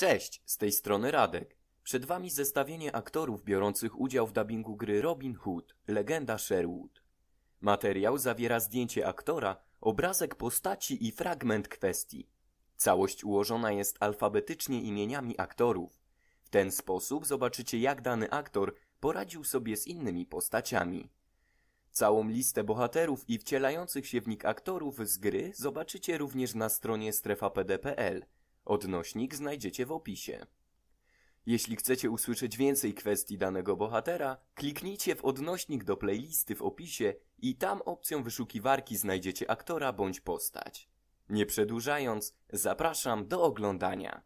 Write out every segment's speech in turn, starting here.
Cześć, z tej strony Radek. Przed wami zestawienie aktorów biorących udział w dubbingu gry Robin Hood, legenda Sherwood. Materiał zawiera zdjęcie aktora, obrazek postaci i fragment kwestii. Całość ułożona jest alfabetycznie imieniami aktorów. W ten sposób zobaczycie jak dany aktor poradził sobie z innymi postaciami. Całą listę bohaterów i wcielających się w nich aktorów z gry zobaczycie również na stronie strefapd.pl. Odnośnik znajdziecie w opisie. Jeśli chcecie usłyszeć więcej kwestii danego bohatera, kliknijcie w odnośnik do playlisty w opisie i tam opcją wyszukiwarki znajdziecie aktora bądź postać. Nie przedłużając, zapraszam do oglądania.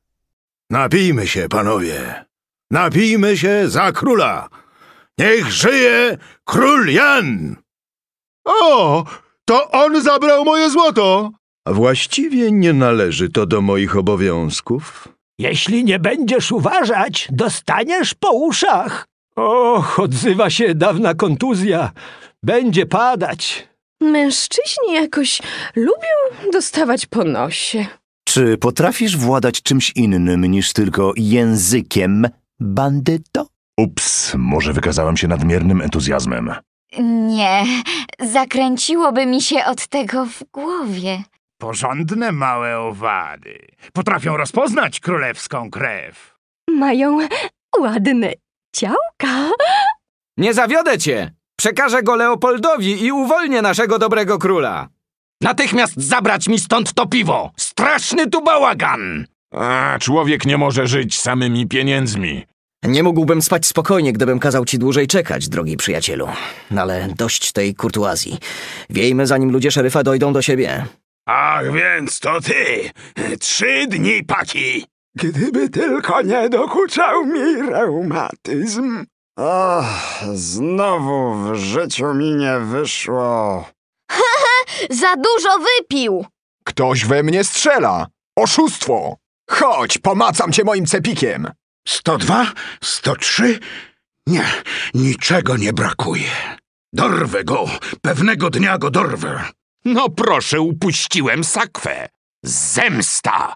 Napijmy się, panowie! Napijmy się za króla! Niech żyje król Jan! O, to on zabrał moje złoto! Właściwie nie należy to do moich obowiązków. Jeśli nie będziesz uważać, dostaniesz po uszach. Och, odzywa się dawna kontuzja. Będzie padać. Mężczyźni jakoś lubią dostawać po nosie. Czy potrafisz władać czymś innym niż tylko językiem, bandyto? Ups, może wykazałem się nadmiernym entuzjazmem. Nie, zakręciłoby mi się od tego w głowie. Porządne małe owady. Potrafią rozpoznać królewską krew. Mają ładne ciałka. Nie zawiodę cię! Przekażę go Leopoldowi i uwolnię naszego dobrego króla. Natychmiast zabrać mi stąd to piwo! Straszny tu bałagan! A, człowiek nie może żyć samymi pieniędzmi. Nie mógłbym spać spokojnie, gdybym kazał ci dłużej czekać, drogi przyjacielu. Ale dość tej kurtuazji. Wiejmy, zanim ludzie szeryfa dojdą do siebie. Ach więc to ty! Trzy dni paki! Gdyby tylko nie dokuczał mi reumatyzm. Ach, znowu w życiu mi nie wyszło. Za dużo wypił! Ktoś we mnie strzela! Oszustwo! Chodź, pomacam cię moim cepikiem! 102? 103? Nie, niczego nie brakuje. Dorwę go! Pewnego dnia go dorwę! No proszę, upuściłem sakwę. Zemsta!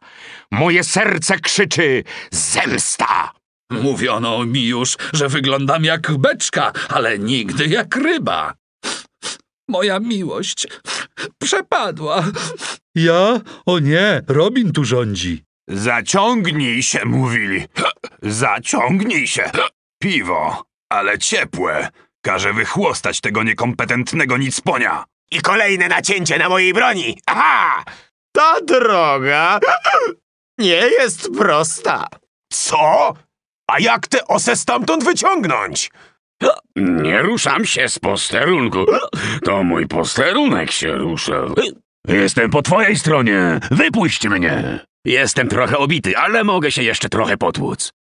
Moje serce krzyczy zemsta! Mówiono mi już, że wyglądam jak beczka, ale nigdy jak ryba. Moja miłość przepadła. Ja? O nie, Robin tu rządzi. Zaciągnij się, mówili. Zaciągnij się. Piwo, ale ciepłe. Każe wychłostać tego niekompetentnego nicponia. I kolejne nacięcie na mojej broni. Aha! Ta droga nie jest prosta. Co? A jak te osę stamtąd wyciągnąć? Nie ruszam się z posterunku. To mój posterunek się ruszał. Jestem po twojej stronie. Wypuść mnie. Jestem trochę obity, ale mogę się jeszcze trochę potłuc.